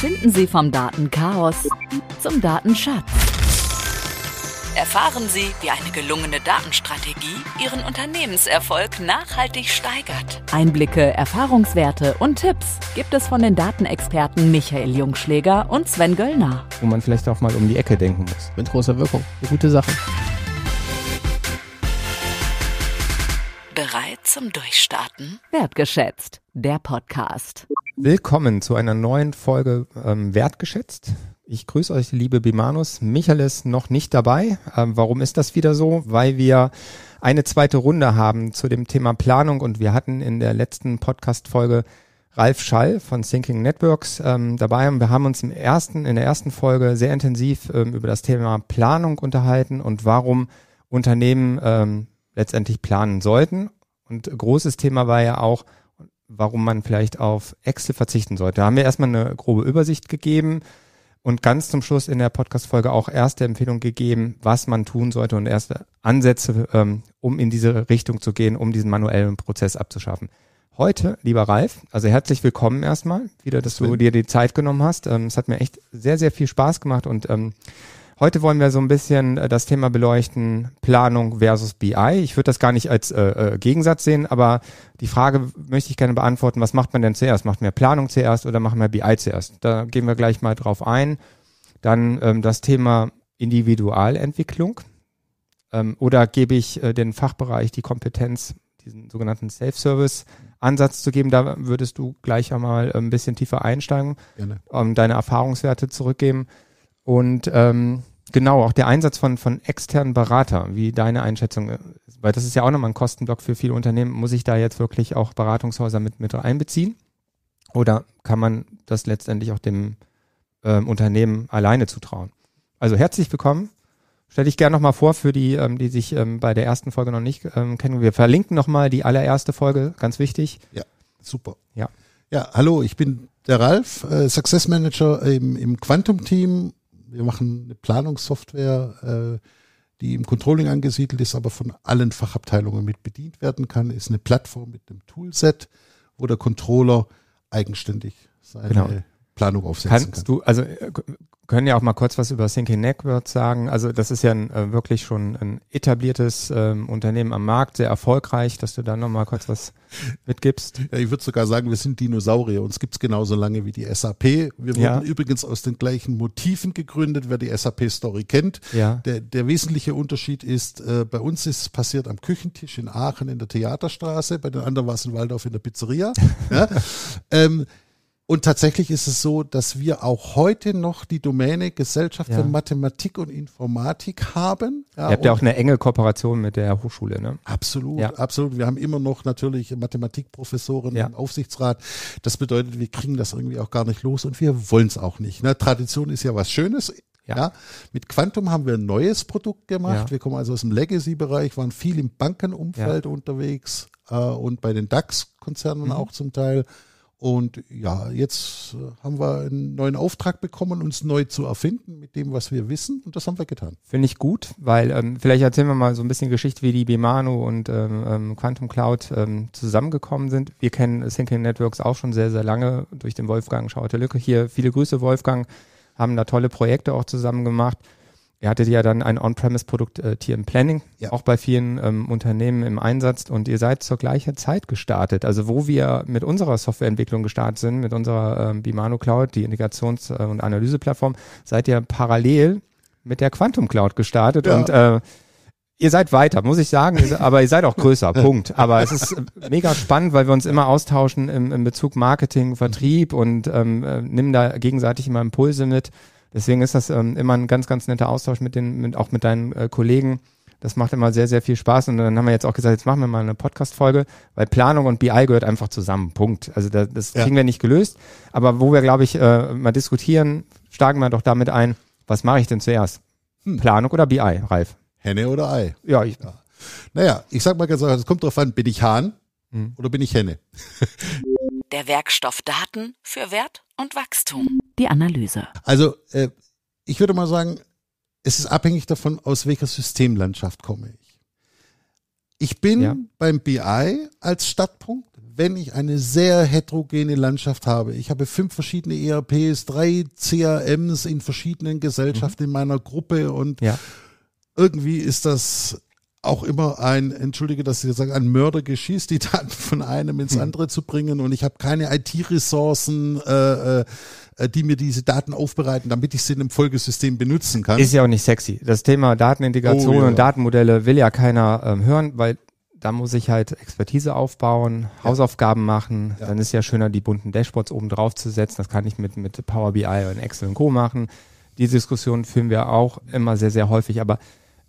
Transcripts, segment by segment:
finden Sie vom Datenchaos zum Datenschatz. Erfahren Sie, wie eine gelungene Datenstrategie Ihren Unternehmenserfolg nachhaltig steigert. Einblicke, Erfahrungswerte und Tipps gibt es von den Datenexperten Michael Jungschläger und Sven Göllner. Wo man vielleicht auch mal um die Ecke denken muss. Mit großer Wirkung. Eine gute Sache. Bereit zum Durchstarten? Wertgeschätzt. Der Podcast. Willkommen zu einer neuen Folge ähm, Wertgeschätzt. Ich grüße euch, liebe Bimanus. Michael ist noch nicht dabei. Ähm, warum ist das wieder so? Weil wir eine zweite Runde haben zu dem Thema Planung und wir hatten in der letzten Podcast-Folge Ralf Schall von Thinking Networks ähm, dabei und wir haben uns im ersten, in der ersten Folge sehr intensiv ähm, über das Thema Planung unterhalten und warum Unternehmen ähm, letztendlich planen sollten. Und großes Thema war ja auch, warum man vielleicht auf Excel verzichten sollte. Da haben wir erstmal eine grobe Übersicht gegeben und ganz zum Schluss in der Podcast-Folge auch erste Empfehlung gegeben, was man tun sollte und erste Ansätze, ähm, um in diese Richtung zu gehen, um diesen manuellen Prozess abzuschaffen. Heute, lieber Ralf, also herzlich willkommen erstmal wieder, dass du dir die Zeit genommen hast. Ähm, es hat mir echt sehr, sehr viel Spaß gemacht und ähm, Heute wollen wir so ein bisschen äh, das Thema beleuchten, Planung versus BI. Ich würde das gar nicht als äh, äh, Gegensatz sehen, aber die Frage möchte ich gerne beantworten, was macht man denn zuerst? Macht man Planung zuerst oder machen wir BI zuerst? Da gehen wir gleich mal drauf ein. Dann ähm, das Thema Individualentwicklung. Ähm, oder gebe ich äh, den Fachbereich die Kompetenz, diesen sogenannten Self-Service-Ansatz zu geben? Da würdest du gleich einmal ein bisschen tiefer einsteigen, gerne. um ähm, deine Erfahrungswerte zurückgeben. Und ähm, genau, auch der Einsatz von, von externen Beratern, wie deine Einschätzung, äh, weil das ist ja auch nochmal ein Kostenblock für viele Unternehmen, muss ich da jetzt wirklich auch Beratungshäuser mit, mit einbeziehen? Oder kann man das letztendlich auch dem ähm, Unternehmen alleine zutrauen? Also herzlich willkommen. Stell dich gerne nochmal vor für die, ähm, die sich ähm, bei der ersten Folge noch nicht ähm, kennen. Wir verlinken nochmal die allererste Folge, ganz wichtig. Ja, super. Ja. Ja, hallo, ich bin der Ralf, äh, Success Manager im, im Quantum Team wir machen eine Planungssoftware, äh, die im Controlling angesiedelt ist, aber von allen Fachabteilungen mit bedient werden kann, ist eine Plattform mit einem Toolset, wo der Controller eigenständig seine genau. Planung aufsetzen Kannst kann. du, also äh, können ja auch mal kurz was über Thinking Networks sagen. Also das ist ja ein, äh, wirklich schon ein etabliertes ähm, Unternehmen am Markt, sehr erfolgreich, dass du da nochmal kurz was mitgibst. Ja, ich würde sogar sagen, wir sind Dinosaurier. Uns gibt's genauso lange wie die SAP. Wir wurden ja. übrigens aus den gleichen Motiven gegründet, wer die SAP-Story kennt. Ja. Der, der wesentliche Unterschied ist, äh, bei uns ist es passiert am Küchentisch in Aachen in der Theaterstraße, bei den anderen war es in Waldorf in der Pizzeria. ja. ähm, und tatsächlich ist es so, dass wir auch heute noch die Domäne Gesellschaft ja. für Mathematik und Informatik haben. Ja, Ihr habt ja auch eine enge Kooperation mit der Hochschule, ne? Absolut, ja. absolut. Wir haben immer noch natürlich Mathematikprofessoren ja. im Aufsichtsrat. Das bedeutet, wir kriegen das irgendwie auch gar nicht los und wir wollen es auch nicht. Ne? Tradition ist ja was Schönes. Ja. ja. mit Quantum haben wir ein neues Produkt gemacht. Ja. Wir kommen also aus dem Legacy-Bereich, waren viel im Bankenumfeld ja. unterwegs äh, und bei den DAX-Konzernen mhm. auch zum Teil. Und ja, jetzt äh, haben wir einen neuen Auftrag bekommen, uns neu zu erfinden mit dem, was wir wissen. Und das haben wir getan. Finde ich gut, weil ähm, vielleicht erzählen wir mal so ein bisschen Geschichte, wie die Bimano und ähm, ähm, Quantum Cloud ähm, zusammengekommen sind. Wir kennen Thinking Networks auch schon sehr, sehr lange durch den Wolfgang schauter lücke Hier viele Grüße, Wolfgang. Haben da tolle Projekte auch zusammen gemacht. Ihr hattet ja dann ein On-Premise-Produkt äh, TM Planning, ja. auch bei vielen ähm, Unternehmen im Einsatz und ihr seid zur gleichen Zeit gestartet. Also wo wir mit unserer Softwareentwicklung gestartet sind, mit unserer ähm, Bimano Cloud, die Integrations- äh, und Analyseplattform, seid ihr parallel mit der Quantum Cloud gestartet ja. und äh, ihr seid weiter, muss ich sagen, aber ihr seid auch größer, Punkt. Aber es ist äh, mega spannend, weil wir uns immer austauschen im, im Bezug Marketing, Vertrieb und ähm, äh, nehmen da gegenseitig immer Impulse mit. Deswegen ist das ähm, immer ein ganz, ganz netter Austausch mit den, mit, auch mit deinen äh, Kollegen. Das macht immer sehr, sehr viel Spaß. Und dann haben wir jetzt auch gesagt, jetzt machen wir mal eine Podcast-Folge, weil Planung und BI gehört einfach zusammen. Punkt. Also da, das kriegen wir nicht gelöst. Aber wo wir, glaube ich, äh, mal diskutieren, steigen wir doch damit ein, was mache ich denn zuerst? Hm. Planung oder BI, Ralf? Henne oder Ei? Ja, ich. Ja. Naja, ich sag mal ganz einfach, es kommt drauf an, bin ich Hahn hm. oder bin ich Henne? Der Werkstoff Daten für Wert und Wachstum die Analyse. Also äh, ich würde mal sagen, es ist abhängig davon, aus welcher Systemlandschaft komme ich. Ich bin ja. beim BI als Stadtpunkt, wenn ich eine sehr heterogene Landschaft habe. Ich habe fünf verschiedene ERPs, drei CRMs in verschiedenen Gesellschaften mhm. in meiner Gruppe und ja. irgendwie ist das auch immer ein, entschuldige, dass ich sage, ein Mördergeschieß, die Daten von einem ins hm. andere zu bringen und ich habe keine IT-Ressourcen, äh, äh äh, die mir diese Daten aufbereiten, damit ich sie in einem Folgesystem benutzen kann. Ist ja auch nicht sexy. Das Thema Datenintegration oh, ja. und Datenmodelle will ja keiner ähm, hören, weil da muss ich halt Expertise aufbauen, ja. Hausaufgaben machen. Ja. Dann ist ja schöner, die bunten Dashboards oben drauf zu setzen. Das kann ich mit, mit Power BI und Excel und Co. machen. Die Diskussion führen wir auch immer sehr, sehr häufig. Aber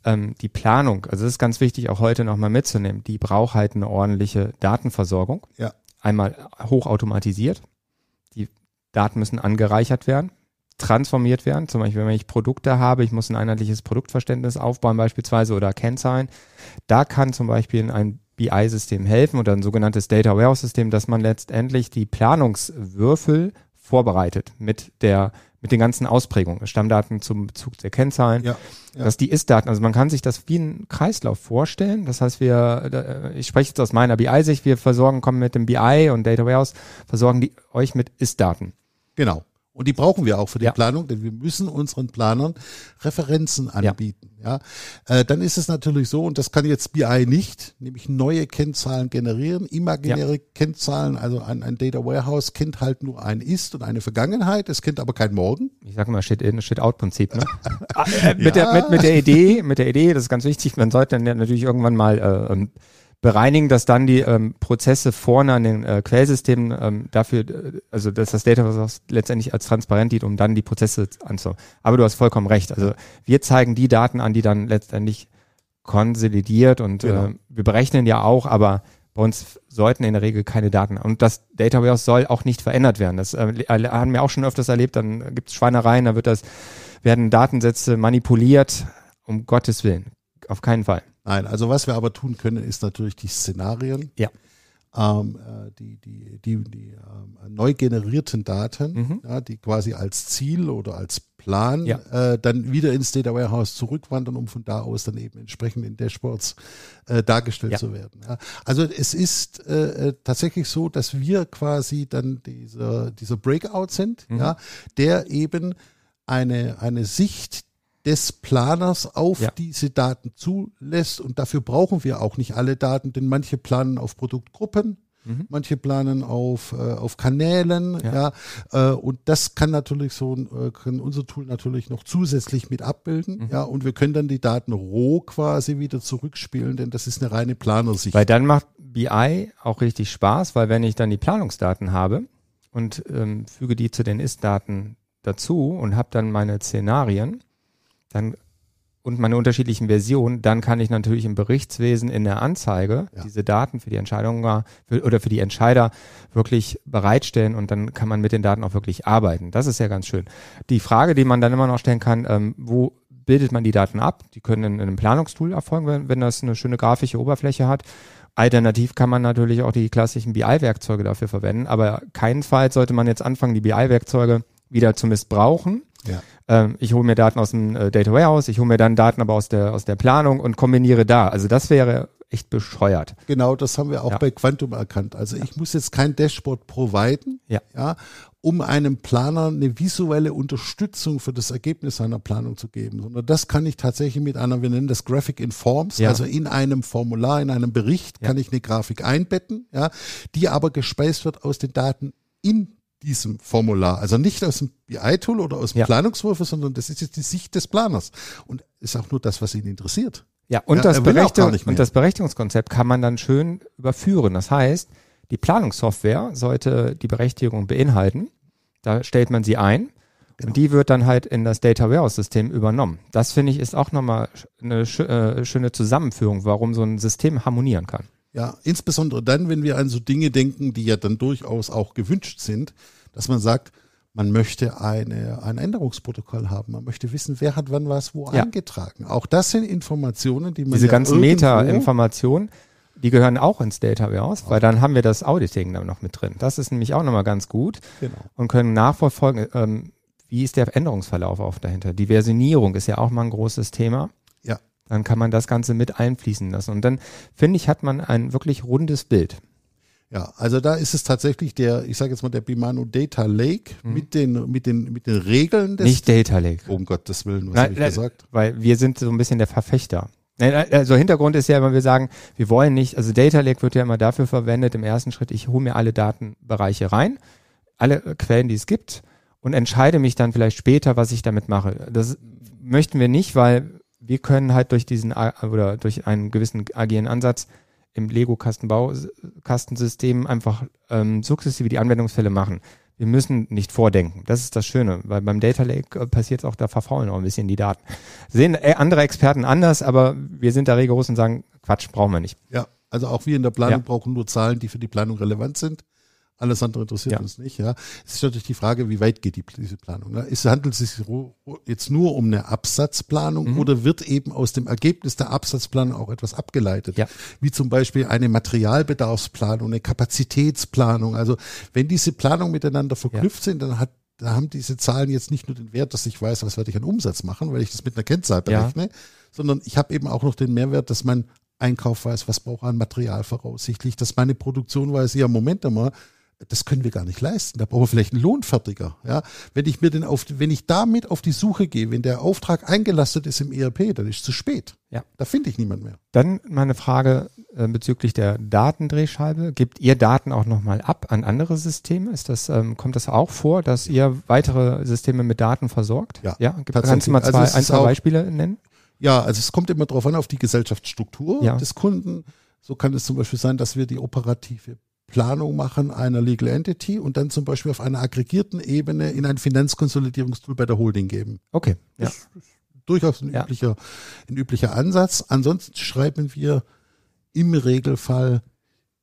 ähm, die Planung, also das ist ganz wichtig, auch heute nochmal mitzunehmen, die braucht halt eine ordentliche Datenversorgung. Ja. Einmal hochautomatisiert. Die Daten müssen angereichert werden, transformiert werden. Zum Beispiel, wenn ich Produkte habe, ich muss ein einheitliches Produktverständnis aufbauen beispielsweise oder Kennzahlen. Da kann zum Beispiel ein BI-System helfen oder ein sogenanntes Data Warehouse-System, dass man letztendlich die Planungswürfel vorbereitet mit der mit den ganzen Ausprägungen, Stammdaten zum Bezug der Kennzahlen, ja, ja. dass die Ist-Daten, also man kann sich das wie einen Kreislauf vorstellen. Das heißt, wir, ich spreche jetzt aus meiner BI-Sicht, wir versorgen, kommen mit dem BI und Data Warehouse, versorgen die euch mit Ist-Daten. Genau. Und die brauchen wir auch für die ja. Planung, denn wir müssen unseren Planern Referenzen anbieten. Ja. ja. Äh, dann ist es natürlich so, und das kann jetzt BI nicht, nämlich neue Kennzahlen generieren, imaginäre ja. Kennzahlen, also ein, ein, Data Warehouse kennt halt nur ein Ist und eine Vergangenheit, es kennt aber kein Morgen. Ich sage mal, Shit-In, Shit-Out-Prinzip. Ne? Ah, äh, mit, der, mit, mit, der Idee, mit der Idee, das ist ganz wichtig, man sollte dann natürlich irgendwann mal äh, ähm, bereinigen, dass dann die ähm, Prozesse vorne an den äh, Quellsystemen ähm, dafür, äh, also dass das Data was letztendlich als transparent dient, um dann die Prozesse anzuschauen. Aber du hast vollkommen recht. Also wir zeigen die Daten an, die dann letztendlich konsolidiert und äh, genau. äh, wir berechnen ja auch, aber bei uns sollten in der Regel keine Daten. Und das Data Warehouse soll auch nicht verändert werden. Das äh, haben wir auch schon öfters erlebt. Dann gibt es Schweinereien, da wird das, werden Datensätze manipuliert. Um Gottes Willen. Auf keinen Fall. Nein, also was wir aber tun können, ist natürlich die Szenarien. Ja. Ähm, äh, die, die, die, die ähm, neu generierten Daten, mhm. ja, die quasi als Ziel oder als Plan ja. äh, dann wieder ins Data Warehouse zurückwandern, um von da aus dann eben entsprechend in Dashboards äh, dargestellt ja. zu werden. Also es ist äh, äh, tatsächlich so, dass wir quasi dann dieser, dieser Breakout sind, mhm. ja, der eben eine, eine Sicht des Planers auf ja. diese Daten zulässt. Und dafür brauchen wir auch nicht alle Daten, denn manche planen auf Produktgruppen, mhm. manche planen auf, äh, auf Kanälen. Ja. ja äh, und das kann natürlich so, äh, kann unser Tool natürlich noch zusätzlich mit abbilden. Mhm. Ja, und wir können dann die Daten roh quasi wieder zurückspielen, denn das ist eine reine Planersicht. Weil dann macht BI auch richtig Spaß, weil wenn ich dann die Planungsdaten habe, und ähm, füge die zu den Ist-Daten dazu und habe dann meine Szenarien, dann und meine unterschiedlichen Versionen, dann kann ich natürlich im Berichtswesen in der Anzeige ja. diese Daten für die Entscheidung oder für die Entscheider wirklich bereitstellen und dann kann man mit den Daten auch wirklich arbeiten. Das ist ja ganz schön. Die Frage, die man dann immer noch stellen kann, ähm, wo bildet man die Daten ab? Die können in, in einem Planungstool erfolgen, wenn, wenn das eine schöne grafische Oberfläche hat. Alternativ kann man natürlich auch die klassischen BI-Werkzeuge dafür verwenden, aber keinenfalls sollte man jetzt anfangen, die BI-Werkzeuge wieder zu missbrauchen ja. Ähm, ich hole mir Daten aus dem äh, Data Warehouse, ich hole mir dann Daten aber aus der, aus der Planung und kombiniere da. Also das wäre echt bescheuert. Genau, das haben wir auch ja. bei Quantum erkannt. Also ja. ich muss jetzt kein Dashboard providen, ja. ja, um einem Planer eine visuelle Unterstützung für das Ergebnis seiner Planung zu geben, sondern das kann ich tatsächlich mit einer, wir nennen das Graphic Informs, ja. also in einem Formular, in einem Bericht kann ich eine Grafik einbetten, ja, die aber gespeist wird aus den Daten in diesem Formular. Also nicht aus dem BI-Tool oder aus dem ja. Planungswurf, sondern das ist jetzt die Sicht des Planers. Und ist auch nur das, was ihn interessiert. Ja, und, ja, das, Berechtigung, und das Berechtigungskonzept kann man dann schön überführen. Das heißt, die Planungssoftware sollte die Berechtigung beinhalten. Da stellt man sie ein. Genau. Und die wird dann halt in das Data Warehouse-System übernommen. Das finde ich ist auch nochmal eine äh, schöne Zusammenführung, warum so ein System harmonieren kann. Ja, insbesondere dann, wenn wir an so Dinge denken, die ja dann durchaus auch gewünscht sind, dass man sagt, man möchte eine, ein Änderungsprotokoll haben. Man möchte wissen, wer hat wann was wo ja. eingetragen. Auch das sind Informationen, die man. Diese ja ganzen Meta-Informationen, die gehören auch ins Data weil dann haben wir das Auditing dann noch mit drin. Das ist nämlich auch nochmal ganz gut genau. und können nachverfolgen, ähm, wie ist der Änderungsverlauf auch dahinter. Diversionierung ist ja auch mal ein großes Thema dann kann man das Ganze mit einfließen lassen. Und dann, finde ich, hat man ein wirklich rundes Bild. Ja, also da ist es tatsächlich der, ich sage jetzt mal, der Bimano Data Lake mhm. mit, den, mit, den, mit den Regeln des. Nicht Data Lake. Oh, um Gottes Willen, was habe ich gesagt? Weil wir sind so ein bisschen der Verfechter. Also Hintergrund ist ja immer, wir sagen, wir wollen nicht, also Data Lake wird ja immer dafür verwendet, im ersten Schritt, ich hole mir alle Datenbereiche rein, alle Quellen, die es gibt und entscheide mich dann vielleicht später, was ich damit mache. Das möchten wir nicht, weil wir können halt durch diesen oder durch einen gewissen agilen Ansatz im lego kastenbaukastensystem einfach ähm, sukzessive die Anwendungsfälle machen. Wir müssen nicht vordenken. Das ist das Schöne, weil beim Data Lake äh, passiert es auch, da verfaulen auch ein bisschen die Daten. Sehen äh, andere Experten anders, aber wir sind da rigoros und sagen, Quatsch, brauchen wir nicht. Ja, also auch wir in der Planung ja. brauchen nur Zahlen, die für die Planung relevant sind. Alles andere interessiert ja. uns nicht. Ja. Es ist natürlich die Frage, wie weit geht die, diese Planung. Ne? Es handelt sich jetzt nur um eine Absatzplanung mhm. oder wird eben aus dem Ergebnis der Absatzplanung auch etwas abgeleitet? Ja. Wie zum Beispiel eine Materialbedarfsplanung, eine Kapazitätsplanung. Also wenn diese Planungen miteinander verknüpft ja. sind, dann hat da haben diese Zahlen jetzt nicht nur den Wert, dass ich weiß, was werde ich an Umsatz machen, weil ich das mit einer Kennzahl berechne, ja. sondern ich habe eben auch noch den Mehrwert, dass mein Einkauf weiß, was brauche an Material voraussichtlich, dass meine Produktion weiß, ja, Moment einmal, das können wir gar nicht leisten. Da brauchen wir vielleicht einen Lohnfertiger. Ja, wenn ich mir den auf, wenn ich damit auf die Suche gehe, wenn der Auftrag eingelastet ist im ERP, dann ist es zu spät. Ja, da finde ich niemand mehr. Dann meine Frage äh, bezüglich der Datendrehscheibe: Gebt ihr Daten auch nochmal ab an andere Systeme? Ist das ähm, kommt das auch vor, dass ihr weitere Systeme mit Daten versorgt? Ja, ja? kannst du mal also zwei, also ein zwei Beispiele nennen? Ja, also es kommt immer darauf an auf die Gesellschaftsstruktur ja. des Kunden. So kann es zum Beispiel sein, dass wir die operative Planung machen einer Legal Entity und dann zum Beispiel auf einer aggregierten Ebene in ein Finanzkonsolidierungstool bei der Holding geben. Okay. Ja. ist durchaus ein, ja. üblicher, ein üblicher Ansatz. Ansonsten schreiben wir im Regelfall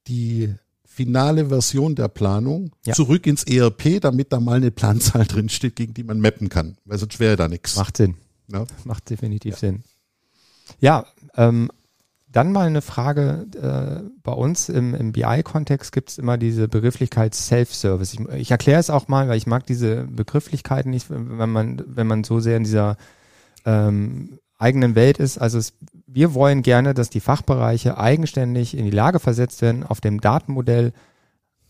die finale Version der Planung ja. zurück ins ERP, damit da mal eine Planzahl drinsteht, gegen die man mappen kann. Weil sonst wäre da nichts. Macht Sinn. Ja? Macht definitiv Sinn. Ja, ähm, dann mal eine Frage äh, bei uns im, im BI-Kontext gibt es immer diese Begrifflichkeit Self-Service. Ich, ich erkläre es auch mal, weil ich mag diese Begrifflichkeiten nicht, wenn man, wenn man so sehr in dieser ähm, eigenen Welt ist. Also es, wir wollen gerne, dass die Fachbereiche eigenständig in die Lage versetzt werden, auf dem Datenmodell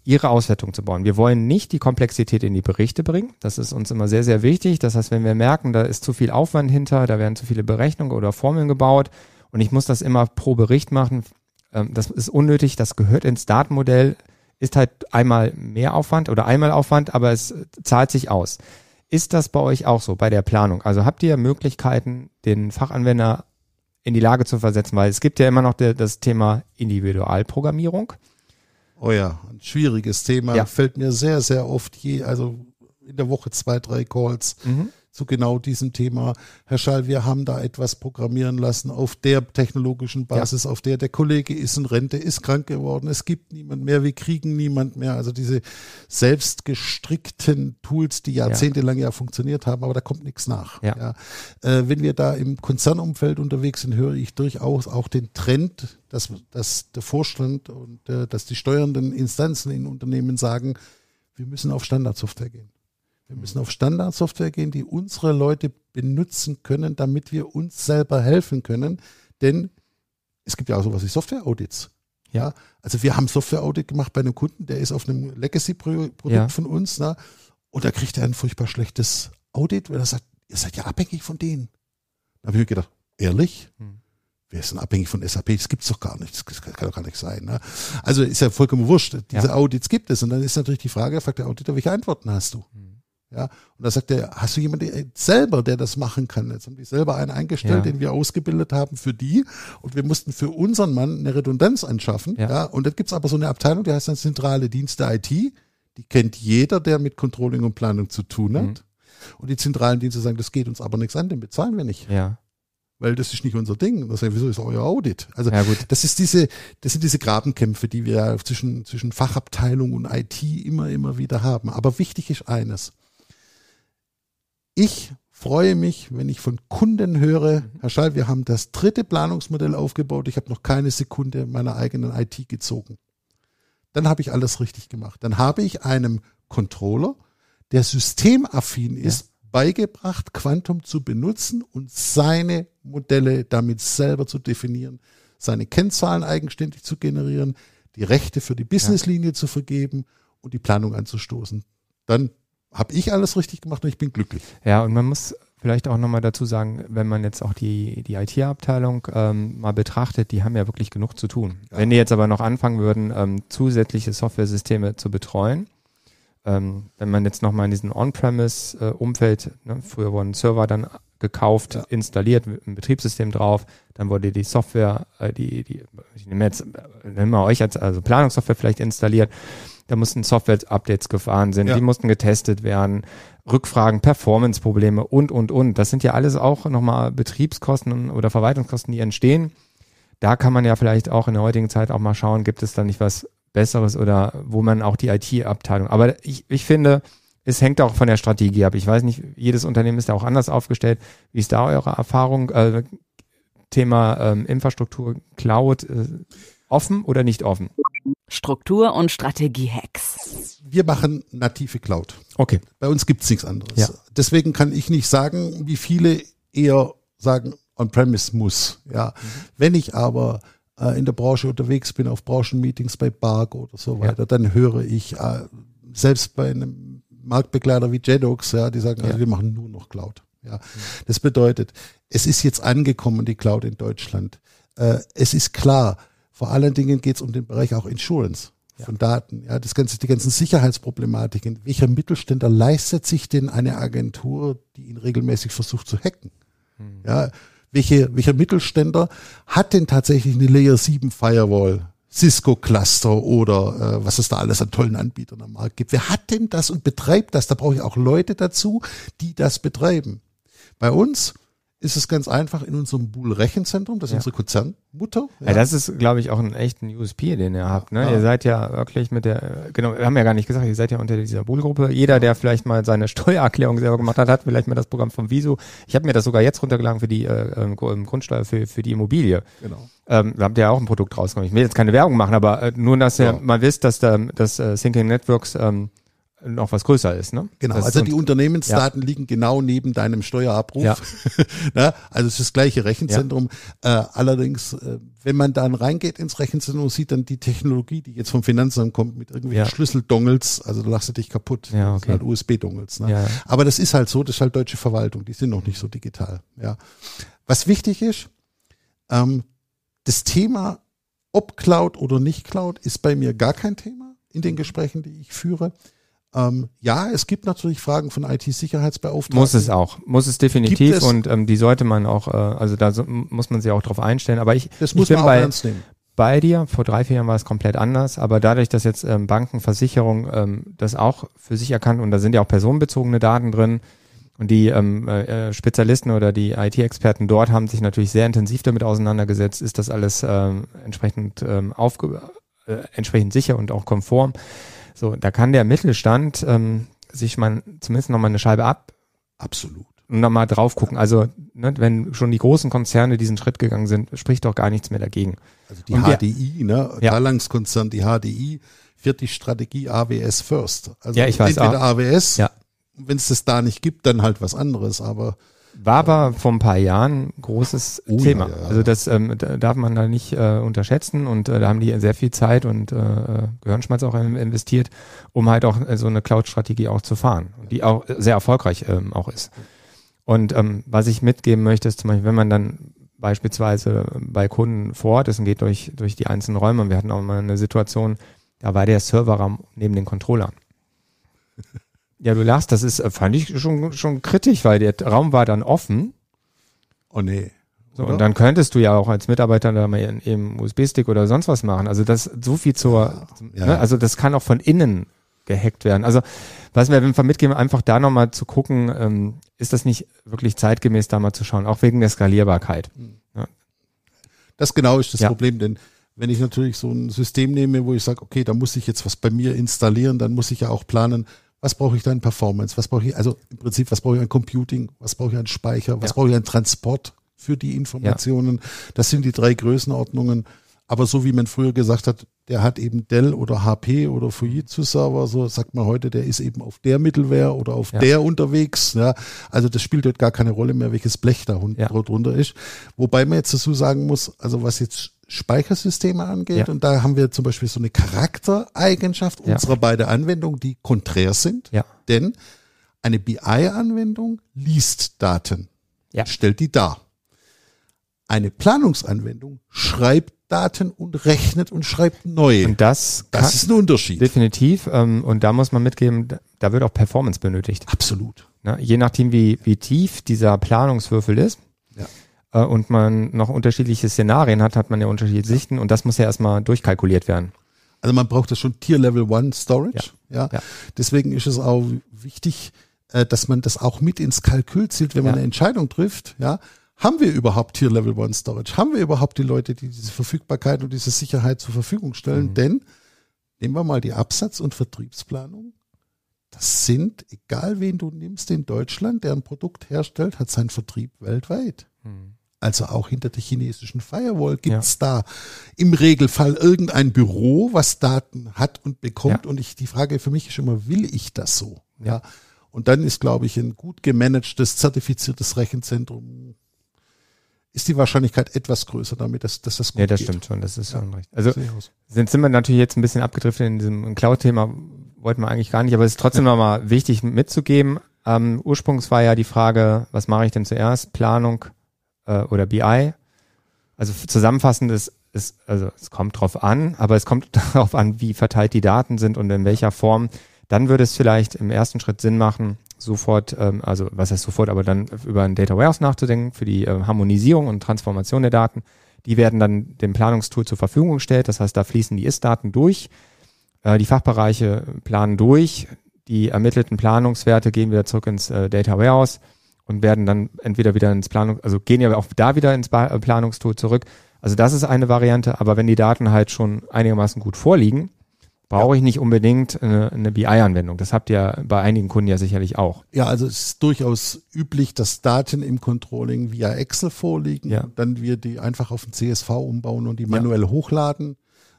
ihre Auswertung zu bauen. Wir wollen nicht die Komplexität in die Berichte bringen. Das ist uns immer sehr, sehr wichtig. Das heißt, wenn wir merken, da ist zu viel Aufwand hinter, da werden zu viele Berechnungen oder Formeln gebaut, und ich muss das immer pro Bericht machen. Ähm, das ist unnötig, das gehört ins Datenmodell, ist halt einmal mehr Aufwand oder einmal Aufwand, aber es zahlt sich aus. Ist das bei euch auch so bei der Planung? Also habt ihr Möglichkeiten, den Fachanwender in die Lage zu versetzen? Weil es gibt ja immer noch das Thema Individualprogrammierung. Oh ja, ein schwieriges Thema. Ja. Fällt mir sehr, sehr oft je, also in der Woche zwei, drei Calls. Mhm zu genau diesem Thema. Herr Schall, wir haben da etwas programmieren lassen auf der technologischen Basis, ja. auf der der Kollege ist in Rente, ist krank geworden, es gibt niemand mehr, wir kriegen niemand mehr. Also diese selbstgestrickten Tools, die jahrzehntelang ja funktioniert haben, aber da kommt nichts nach. Ja. ja. Äh, wenn wir da im Konzernumfeld unterwegs sind, höre ich durchaus auch den Trend, dass, dass der Vorstand und äh, dass die steuernden Instanzen in Unternehmen sagen, wir müssen auf Standardsoftware gehen. Wir müssen auf Standardsoftware gehen, die unsere Leute benutzen können, damit wir uns selber helfen können. Denn es gibt ja auch sowas wie Software-Audits. Ja. also wir haben Software-Audit gemacht bei einem Kunden, der ist auf einem Legacy-Produkt ja. von uns, na, ne? und da kriegt er ein furchtbar schlechtes Audit, weil er sagt, ihr seid ja abhängig von denen. Da habe ich mir gedacht, ehrlich? Hm. Wir sind abhängig von SAP, das gibt's doch gar nicht, das kann doch gar nicht sein. Ne? Also ist ja vollkommen wurscht, diese ja. Audits gibt es. Und dann ist natürlich die Frage, fragt der Auditor, welche Antworten hast du? Hm. Ja, und da sagt er, hast du jemanden äh, selber, der das machen kann? Jetzt haben die selber einen eingestellt, ja. den wir ausgebildet haben für die. Und wir mussten für unseren Mann eine Redundanz anschaffen. Ja. ja und dann gibt's aber so eine Abteilung, die heißt dann Zentrale Dienste IT. Die kennt jeder, der mit Controlling und Planung zu tun hat. Mhm. Und die zentralen Dienste sagen, das geht uns aber nichts an, den bezahlen wir nicht. Ja weil das ist nicht unser Ding. Das ist, wieso ist euer Audit? Also ja, das ist diese, das sind diese Grabenkämpfe, die wir zwischen zwischen Fachabteilung und IT immer immer wieder haben. Aber wichtig ist eines: ich freue mich, wenn ich von Kunden höre, mhm. Herr Schall, wir haben das dritte Planungsmodell aufgebaut. Ich habe noch keine Sekunde meiner eigenen IT gezogen. Dann habe ich alles richtig gemacht. Dann habe ich einem Controller, der systemaffin ist, ja. beigebracht, Quantum zu benutzen und seine Modelle damit selber zu definieren, seine Kennzahlen eigenständig zu generieren, die Rechte für die Businesslinie ja. zu vergeben und die Planung anzustoßen. Dann habe ich alles richtig gemacht und ich bin glücklich. Ja, und man muss vielleicht auch nochmal dazu sagen, wenn man jetzt auch die, die IT-Abteilung ähm, mal betrachtet, die haben ja wirklich genug zu tun. Ja. Wenn die jetzt aber noch anfangen würden, ähm, zusätzliche Software-Systeme zu betreuen, ähm, wenn man jetzt nochmal in diesem On-Premise-Umfeld, ne, früher wurden Server dann gekauft, ja. installiert, ein Betriebssystem drauf, dann wurde die Software, äh, die, die, ich nehme jetzt, nehmen wir euch als also Planungssoftware vielleicht installiert da mussten Software-Updates gefahren sind, ja. die mussten getestet werden, Rückfragen, Performance-Probleme und, und, und. Das sind ja alles auch nochmal Betriebskosten oder Verwaltungskosten, die entstehen. Da kann man ja vielleicht auch in der heutigen Zeit auch mal schauen, gibt es da nicht was Besseres oder wo man auch die IT-Abteilung. Aber ich, ich finde, es hängt auch von der Strategie ab. Ich weiß nicht, jedes Unternehmen ist da auch anders aufgestellt. Wie ist da eure Erfahrung? Äh, Thema ähm, Infrastruktur, Cloud, äh, offen oder nicht offen? Struktur- und Strategie-Hacks. Wir machen native Cloud. Okay. Bei uns gibt es nichts anderes. Ja. Deswegen kann ich nicht sagen, wie viele eher sagen, on-premise muss. Ja. Mhm. Wenn ich aber äh, in der Branche unterwegs bin, auf Branchenmeetings bei BARC oder so weiter, ja. dann höre ich äh, selbst bei einem Marktbegleiter wie Jedox, ja, die sagen, also ja. also wir machen nur noch Cloud. Ja. Mhm. Das bedeutet, es ist jetzt angekommen, die Cloud in Deutschland. Äh, es ist klar, vor allen Dingen geht es um den Bereich auch Insurance von Daten. Ja, das ganze, die ganzen Sicherheitsproblematiken. Welcher Mittelständler leistet sich denn eine Agentur, die ihn regelmäßig versucht zu hacken? Mhm. Ja, welche, welcher Mittelständler hat denn tatsächlich eine Layer 7 Firewall? Cisco Cluster oder äh, was es da alles an tollen Anbietern am Markt gibt. Wer hat denn das und betreibt das? Da brauche ich auch Leute dazu, die das betreiben. Bei uns ist es ganz einfach in unserem bull rechenzentrum das ist ja. unsere Konzernmutter. Ja. ja. das ist, glaube ich, auch ein echten USP, den ihr habt. Ne? Ja. Ihr seid ja wirklich mit der, genau, wir haben ja gar nicht gesagt, ihr seid ja unter dieser bull gruppe Jeder, der vielleicht mal seine Steuererklärung selber gemacht hat, hat vielleicht mal das Programm vom Visu. Ich habe mir das sogar jetzt runtergeladen für die äh, ähm, Grundsteuer, für, für die Immobilie. Genau. Ähm, da habt ihr ja auch ein Produkt rausgenommen. Ich will jetzt keine Werbung machen, aber äh, nur, dass ihr mal wisst, dass, da, dass äh, Thinking Networks ähm, noch was größer ist. Ne? Genau, also die Unternehmensdaten ja. liegen genau neben deinem Steuerabruf. Ja. Na, also es ist das gleiche Rechenzentrum. Ja. Äh, allerdings, äh, wenn man dann reingeht ins Rechenzentrum, sieht dann die Technologie, die jetzt vom Finanzamt kommt, mit irgendwelchen ja. Schlüsseldongles, also du lachst dich kaputt. Ja, okay. halt USB-Dongles. Ne? Ja. Aber das ist halt so, das ist halt deutsche Verwaltung, die sind noch nicht so digital. Ja. Was wichtig ist, ähm, das Thema, ob Cloud oder nicht Cloud, ist bei mir gar kein Thema in den Gesprächen, die ich führe ähm, ja, es gibt natürlich Fragen von IT-Sicherheitsbeauftragten. Muss es auch, muss es definitiv es? und ähm, die sollte man auch, äh, also da so, muss man sich auch drauf einstellen. Aber ich, das muss ich bin bei, bei dir, vor drei, vier Jahren war es komplett anders, aber dadurch, dass jetzt ähm, Banken, Versicherungen ähm, das auch für sich erkannt und da sind ja auch personenbezogene Daten drin und die ähm, äh, äh Spezialisten oder die IT-Experten dort haben sich natürlich sehr intensiv damit auseinandergesetzt, ist das alles ähm, entsprechend ähm, aufge äh, entsprechend sicher und auch konform. So, da kann der Mittelstand ähm, sich mal zumindest nochmal eine Scheibe ab. Absolut. Und nochmal drauf gucken. Also, ne, wenn schon die großen Konzerne diesen Schritt gegangen sind, spricht doch gar nichts mehr dagegen. Also die Und HDI, ne? Ja. konzern die HDI, wird die Strategie AWS First. Also ja, ich weiß, entweder AWS, ja. wenn es das da nicht gibt, dann halt was anderes, aber war aber vor ein paar Jahren großes oh, Thema. Ja, ja. Also das ähm, darf man da nicht äh, unterschätzen und äh, da haben die sehr viel Zeit und äh, Gehirnschmalz auch investiert, um halt auch äh, so eine Cloud-Strategie auch zu fahren, die auch sehr erfolgreich ähm, auch ist. Und ähm, was ich mitgeben möchte, ist zum Beispiel, wenn man dann beispielsweise bei Kunden vor Ort ist und geht durch, durch die einzelnen Räume, und wir hatten auch mal eine Situation, da war der Serverraum neben den Controllern. Ja, du lachst, das ist, äh, fand ich schon, schon kritisch, weil der Raum war dann offen. Oh nee. So, und dann könntest du ja auch als Mitarbeiter da mal eben USB-Stick oder sonst was machen. Also das so viel zur, ja, ne, ja. Ne? also das kann auch von innen gehackt werden. Also was wir auf jeden Fall mitgeben, einfach da nochmal zu gucken, ähm, ist das nicht wirklich zeitgemäß, da mal zu schauen, auch wegen der Skalierbarkeit. Ne? Das genau ist das ja. Problem, denn wenn ich natürlich so ein System nehme, wo ich sage, okay, da muss ich jetzt was bei mir installieren, dann muss ich ja auch planen, was brauche ich da in Performance, was brauche ich, also im Prinzip, was brauche ich an Computing, was brauche ich an Speicher, was ja. brauche ich an Transport für die Informationen. Ja. Das sind die drei Größenordnungen. Aber so wie man früher gesagt hat, der hat eben Dell oder HP oder Fujitsu Server, so sagt man heute, der ist eben auf der Mittelware oder auf ja. der unterwegs. Ja. Also das spielt dort gar keine Rolle mehr, welches Blech da drunter ist. Wobei man jetzt dazu sagen muss, also was jetzt Speichersysteme angeht. Ja. Und da haben wir zum Beispiel so eine Charaktereigenschaft ja. unserer beiden Anwendungen, die konträr sind. Ja. Denn eine BI-Anwendung liest Daten, ja. stellt die dar. Eine Planungsanwendung schreibt Daten und rechnet und schreibt neue. Und das, das ist ein Unterschied. Definitiv. Ähm, und da muss man mitgeben, da wird auch Performance benötigt. Absolut. Ne? je nachdem, wie, wie tief dieser Planungswürfel ist. Ja äh, und man noch unterschiedliche Szenarien hat, hat man ja unterschiedliche Sichten und das muss ja erstmal durchkalkuliert werden. Also man braucht das schon Tier Level One Storage. Ja. ja. ja. Deswegen ist es auch wichtig, äh, dass man das auch mit ins Kalkül zieht, wenn man eine Entscheidung trifft. Ja. Haben wir überhaupt Tier Level One Storage? Haben wir überhaupt die Leute, die diese Verfügbarkeit und diese Sicherheit zur Verfügung stellen? Mhm. Denn nehmen wir mal die Absatz- und Vertriebsplanung. Das sind, egal wen du nimmst in Deutschland, der ein Produkt herstellt, hat seinen Vertrieb weltweit. Mhm. Also auch hinter der chinesischen Firewall gibt es ja. da im Regelfall irgendein Büro, was Daten hat und bekommt. Ja. Und ich, die Frage für mich ist immer, will ich das so? Ja. ja. Und dann ist, glaube ich, ein gut gemanagtes, zertifiziertes Rechenzentrum ist die Wahrscheinlichkeit etwas größer damit, dass, dass das gut Ja, das geht. stimmt schon, das ist schon recht. Also sind, sind wir natürlich jetzt ein bisschen abgedriftet in diesem Cloud-Thema, wollten wir eigentlich gar nicht, aber es ist trotzdem nochmal wichtig mitzugeben. Ähm, ursprungs war ja die Frage, was mache ich denn zuerst? Planung, äh, oder BI. Also zusammenfassend ist, ist, also es kommt drauf an, aber es kommt darauf an, wie verteilt die Daten sind und in welcher Form. Dann würde es vielleicht im ersten Schritt Sinn machen, sofort, ähm, also was heißt sofort, aber dann über ein Data Warehouse nachzudenken für die äh, Harmonisierung und Transformation der Daten. Die werden dann dem Planungstool zur Verfügung gestellt. Das heißt, da fließen die Ist-Daten durch. Äh, die Fachbereiche planen durch. Die ermittelten Planungswerte gehen wieder zurück ins äh, Data Warehouse und werden dann entweder wieder ins Planung, also gehen ja auch da wieder ins äh, Planungstool zurück. Also das ist eine Variante, aber wenn die Daten halt schon einigermaßen gut vorliegen, brauche ich nicht unbedingt eine, eine BI-Anwendung. Das habt ihr bei einigen Kunden ja sicherlich auch. Ja, also es ist durchaus üblich, dass Daten im Controlling via Excel vorliegen, ja. dann wir die einfach auf den CSV umbauen und die manuell ja. hochladen,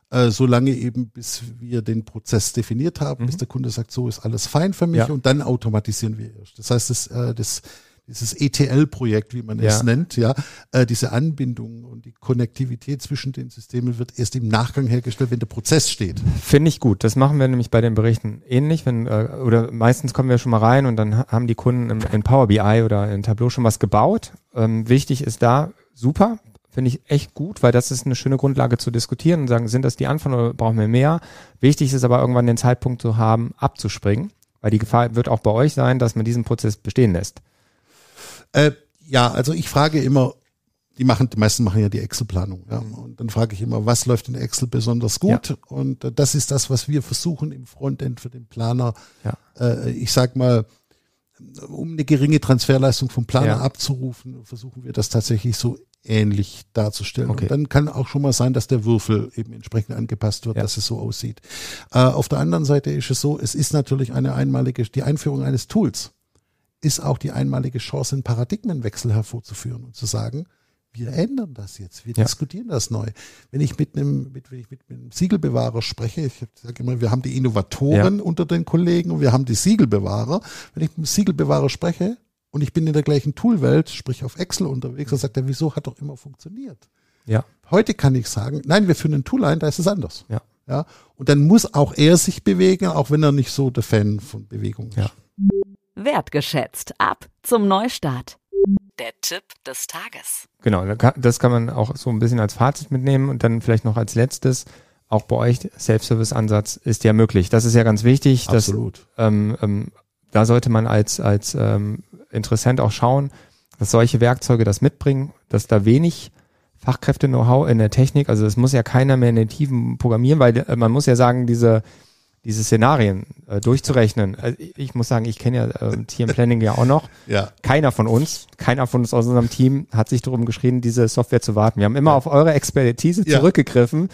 äh, solange eben bis wir den Prozess definiert haben, mhm. bis der Kunde sagt, so ist alles fein für mich ja. und dann automatisieren wir erst. Das heißt, das, äh, das dieses ETL-Projekt, wie man ja. es nennt, ja, äh, diese Anbindung und die Konnektivität zwischen den Systemen wird erst im Nachgang hergestellt, wenn der Prozess steht. Finde ich gut. Das machen wir nämlich bei den Berichten ähnlich, wenn äh, oder meistens kommen wir schon mal rein und dann haben die Kunden im, in Power BI oder in Tableau schon was gebaut. Ähm, wichtig ist da super. Finde ich echt gut, weil das ist eine schöne Grundlage zu diskutieren und sagen, sind das die Anforderungen oder brauchen wir mehr? Wichtig ist aber irgendwann den Zeitpunkt zu haben, abzuspringen, weil die Gefahr wird auch bei euch sein, dass man diesen Prozess bestehen lässt äh, ja, also ich frage immer, die machen, die meisten machen ja die Excel-Planung. Ja. Mhm. Und dann frage ich immer, was läuft in Excel besonders gut? Ja. Und äh, das ist das, was wir versuchen im Frontend für den Planer. Ja. Äh, ich sag mal, um eine geringe Transferleistung vom Planer ja. abzurufen, versuchen wir das tatsächlich so ähnlich darzustellen. Okay. Und dann kann auch schon mal sein, dass der Würfel eben entsprechend angepasst wird, ja. dass es so aussieht. Äh, auf der anderen Seite ist es so, es ist natürlich eine einmalige, die Einführung eines Tools ist auch die einmalige Chance, einen Paradigmenwechsel hervorzuführen und zu sagen, wir ändern das jetzt, wir ja. diskutieren das neu. Wenn ich mit einem, mit, wenn ich mit, einem Siegelbewahrer spreche, ich sage immer, wir haben die Innovatoren ja. unter den Kollegen und wir haben die Siegelbewahrer. Wenn ich mit einem Siegelbewahrer spreche und ich bin in der gleichen Toolwelt, sprich auf Excel unterwegs, dann sagt er, wieso hat doch immer funktioniert. Ja. Heute kann ich sagen, nein, wir führen ein Tool ein, da ist es anders. Ja. Ja, und dann muss auch er sich bewegen, auch wenn er nicht so der Fan von Bewegung ist. Ja. Wertgeschätzt. Ab zum Neustart. Der Tipp des Tages. Genau, das kann man auch so ein bisschen als Fazit mitnehmen und dann vielleicht noch als letztes. Auch bei euch, Self-Service-Ansatz ist ja möglich. Das ist ja ganz wichtig. Absolut. Dass, ähm, ähm, da sollte man als, als ähm, Interessent auch schauen, dass solche Werkzeuge das mitbringen, dass da wenig Fachkräfte-Know-how in der Technik, also es muss ja keiner mehr in den Tiefen programmieren, weil äh, man muss ja sagen, diese diese Szenarien äh, durchzurechnen. Also ich, ich muss sagen, ich kenne ja äh, TM Planning ja auch noch. Ja. Keiner von uns, keiner von uns aus unserem Team hat sich darum geschrien, diese Software zu warten. Wir haben immer ja. auf eure Expertise ja. zurückgegriffen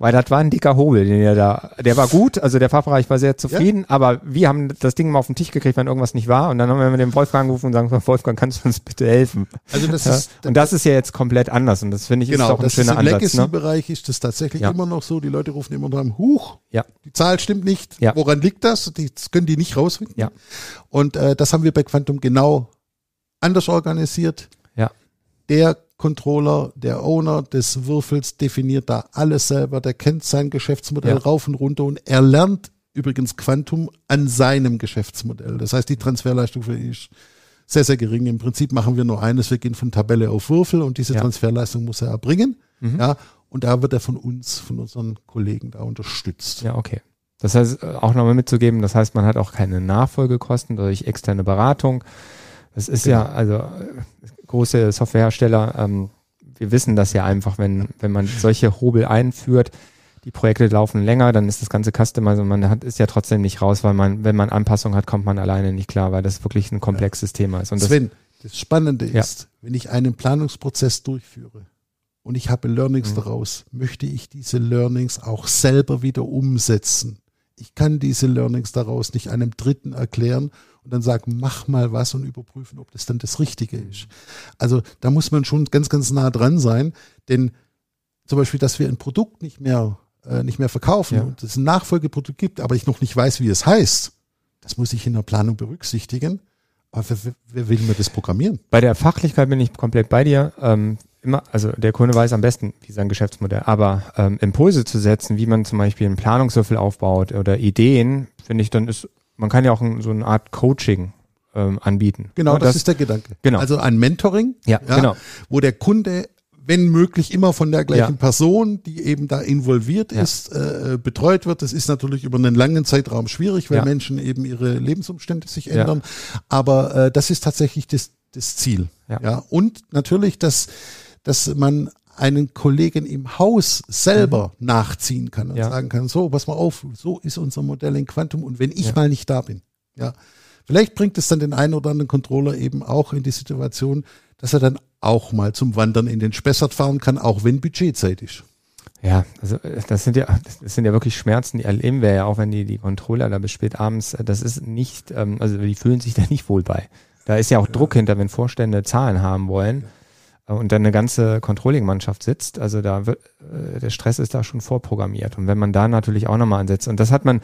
weil das war ein dicker Hobel, den er da. Der war gut, also der Fahrbereich war sehr zufrieden, ja. aber wir haben das Ding mal auf den Tisch gekriegt, wenn irgendwas nicht war. Und dann haben wir mit dem Wolfgang gerufen und sagen, Wolfgang, kannst du uns bitte helfen? Also das ja? ist, und das ist ja jetzt komplett anders und das finde ich genau, ist auch ein schöner Ansatz. Im ne? Legacy-Bereich ne? ist das tatsächlich ja. immer noch so. Die Leute rufen immer und sagen, Huch, ja. die Zahl stimmt nicht. Ja. Woran liegt das? Das können die nicht rausfinden. Ja. Und äh, das haben wir bei Quantum genau anders organisiert. Ja. Der Controller, der Owner des Würfels definiert da alles selber, der kennt sein Geschäftsmodell ja. rauf und runter und er lernt übrigens Quantum an seinem Geschäftsmodell. Das heißt, die Transferleistung für ihn ist sehr, sehr gering. Im Prinzip machen wir nur eines, wir gehen von Tabelle auf Würfel und diese ja. Transferleistung muss er erbringen. Mhm. Ja, und da wird er von uns, von unseren Kollegen da unterstützt. Ja, okay. Das heißt, äh, auch nochmal mitzugeben, das heißt, man hat auch keine Nachfolgekosten durch externe Beratung. Das ist genau. ja, also äh, große Softwarehersteller, ähm, wir wissen das ja einfach, wenn, wenn man solche Hobel einführt, die Projekte laufen länger, dann ist das ganze Customer, man hat, ist ja trotzdem nicht raus, weil man, wenn man Anpassungen hat, kommt man alleine nicht klar, weil das wirklich ein komplexes ja. Thema ist. Und Sven, das, das Spannende ja. ist, wenn ich einen Planungsprozess durchführe und ich habe Learnings mhm. daraus, möchte ich diese Learnings auch selber wieder umsetzen. Ich kann diese Learnings daraus nicht einem Dritten erklären und dann sagen, mach mal was und überprüfen, ob das dann das Richtige ist. Also da muss man schon ganz, ganz nah dran sein, denn zum Beispiel, dass wir ein Produkt nicht mehr, äh, nicht mehr verkaufen ja. und es ein Nachfolgeprodukt gibt, aber ich noch nicht weiß, wie es heißt, das muss ich in der Planung berücksichtigen. Aber wer, wer will mir das programmieren? Bei der Fachlichkeit bin ich komplett bei dir. Ähm Immer, also der Kunde weiß am besten, wie sein Geschäftsmodell, aber ähm, Impulse zu setzen, wie man zum Beispiel einen Planungswürfel aufbaut oder Ideen, finde ich, dann ist man kann ja auch so eine Art Coaching ähm, anbieten. Genau, das, das, ist der Gedanke. Genau. Also ein Mentoring, ja, ja, genau. wo der Kunde, wenn möglich, immer von der gleichen ja. Person, die eben da involviert ja. ist, äh, betreut wird. Das ist natürlich über einen langen Zeitraum schwierig, weil Menschen eben ihre Lebensumstände sich ändern. Aber äh, das ist tatsächlich das, das Ziel. Ja. Und natürlich, dass dass man einen Kollegen im Haus selber mhm. nachziehen kann und ja. sagen kann, so, pass mal auf, so ist unser Modell in Quantum und wenn ich ja. mal nicht da bin, ja, vielleicht bringt es dann den einen oder anderen Controller eben auch in die Situation, dass er dann auch mal zum Wandern in den Spessart fahren kann, auch wenn Budgetzeit ist. Ja, also äh, das sind ja, das sind ja wirklich Schmerzen, die erleben wir ja auch, wenn die, die Controller da bis spät abends, äh, das ist nicht, ähm, also die fühlen sich da nicht wohl bei. Da ist ja auch Druck hinter, wenn Vorstände Zahlen haben wollen und dann eine ganze Controlling-Mannschaft sitzt, also da wird, äh, der Stress ist da schon vorprogrammiert. Und wenn man da natürlich auch nochmal ansetzt, und das hat man,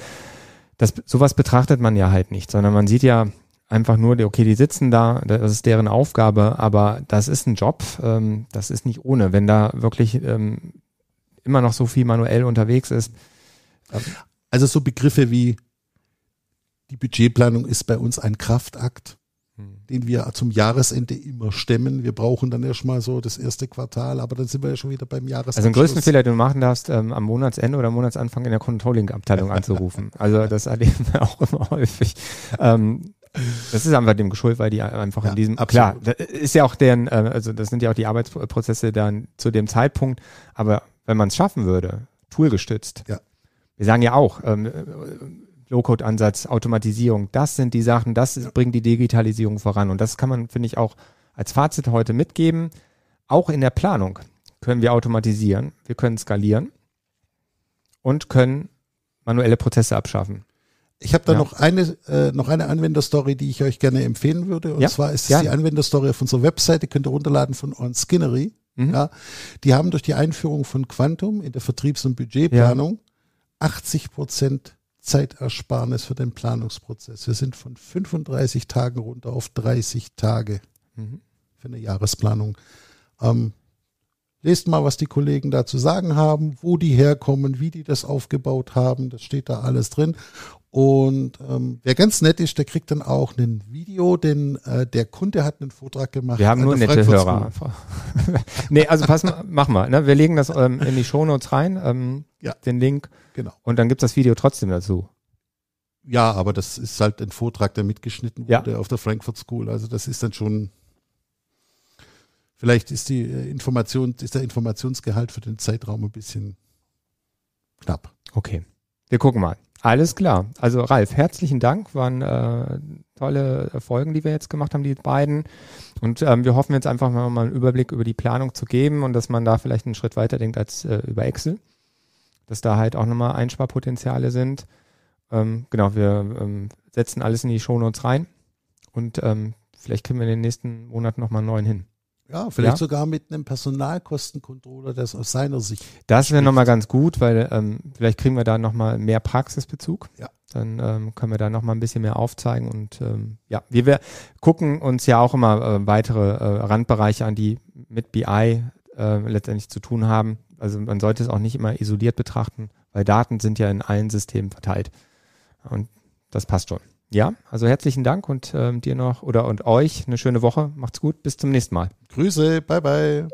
das, sowas betrachtet man ja halt nicht, sondern man sieht ja einfach nur, okay, die sitzen da, das ist deren Aufgabe, aber das ist ein Job, ähm, das ist nicht ohne, wenn da wirklich ähm, immer noch so viel manuell unterwegs ist. Ähm, also so Begriffe wie die Budgetplanung ist bei uns ein Kraftakt den wir zum Jahresende immer stemmen. Wir brauchen dann erstmal so das erste Quartal, aber dann sind wir ja schon wieder beim Jahresende. Also den größten Fehler, den du machen darfst, ähm, am Monatsende oder Monatsanfang in der Controlling-Abteilung anzurufen. Also das erleben wir auch immer häufig. Ähm, das ist einfach dem geschuld, weil die einfach ja, in diesem, absolut. klar, ist ja auch deren, äh, also das sind ja auch die Arbeitsprozesse dann zu dem Zeitpunkt, aber wenn man es schaffen würde, toolgestützt, ja. wir sagen ja auch, ähm, Low-Code-Ansatz, Automatisierung, das sind die Sachen, das ist, bringt die Digitalisierung voran. Und das kann man, finde ich, auch als Fazit heute mitgeben. Auch in der Planung können wir automatisieren, wir können skalieren und können manuelle Prozesse abschaffen. Ich habe da ja. noch eine äh, noch eine Anwenderstory, die ich euch gerne empfehlen würde. Und ja. zwar ist es ja. die Anwenderstory auf unserer Webseite, könnt ihr runterladen von On Skinnery. Mhm. Ja, die haben durch die Einführung von Quantum in der Vertriebs- und Budgetplanung 80 Prozent Zeitersparnis für den Planungsprozess. Wir sind von 35 Tagen runter auf 30 Tage mhm. für eine Jahresplanung. Ähm, Lest mal, was die Kollegen da zu sagen haben, wo die herkommen, wie die das aufgebaut haben. Das steht da alles drin. Und ähm, wer ganz nett ist, der kriegt dann auch ein Video, denn äh, der Kunde hat einen Vortrag gemacht. Wir haben nur nette Hörer nee, also pass, mal, mach mal. Ne? Wir legen das ähm, in die Shownotes rein, ähm, ja, den Link. Genau. Und dann gibt's das Video trotzdem dazu. Ja, aber das ist halt ein Vortrag, der mitgeschnitten wurde ja. auf der Frankfurt School. Also das ist dann schon Vielleicht ist die äh, Information, ist der Informationsgehalt für den Zeitraum ein bisschen knapp. Okay. Wir gucken mal. Alles klar. Also Ralf, herzlichen Dank. Waren äh, tolle Folgen, die wir jetzt gemacht haben, die beiden. Und ähm, wir hoffen jetzt einfach mal, mal einen Überblick über die Planung zu geben und dass man da vielleicht einen Schritt weiter denkt als äh, über Excel. Dass da halt auch nochmal Einsparpotenziale sind. Ähm, genau, wir ähm, setzen alles in die Shownotes rein und ähm, vielleicht kriegen wir in den nächsten Monaten nochmal einen neuen hin. Ja, vielleicht ja? sogar mit einem Personalkostencontroller, das aus seiner Sicht. Das wäre nochmal ganz gut, weil ähm, vielleicht kriegen wir da nochmal mehr Praxisbezug. Ja. Dann ähm, können wir da nochmal ein bisschen mehr aufzeigen. Und ähm, ja, wir, wir, gucken uns ja auch immer äh, weitere äh, Randbereiche an, die mit BI äh, letztendlich zu tun haben. Also man sollte es auch nicht immer isoliert betrachten, weil Daten sind ja in allen Systemen verteilt. Und das passt schon. Ja, also herzlichen Dank und ähm, dir noch oder und euch eine schöne Woche. Macht's gut, bis zum nächsten Mal. Grüße, bye bye.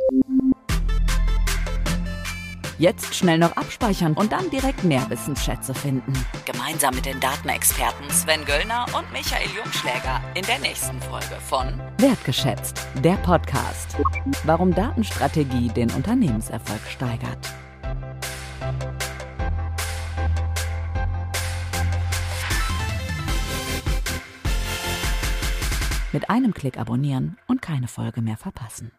Jetzt schnell noch abspeichern und dann direkt mehr Wissensschätze finden. Gemeinsam mit den Datenexperten Sven Göllner und Michael Jungschläger in der nächsten Folge von Wertgeschätzt, der Podcast. Warum Datenstrategie den Unternehmenserfolg steigert. Mit einem Klick abonnieren und keine Folge mehr verpassen.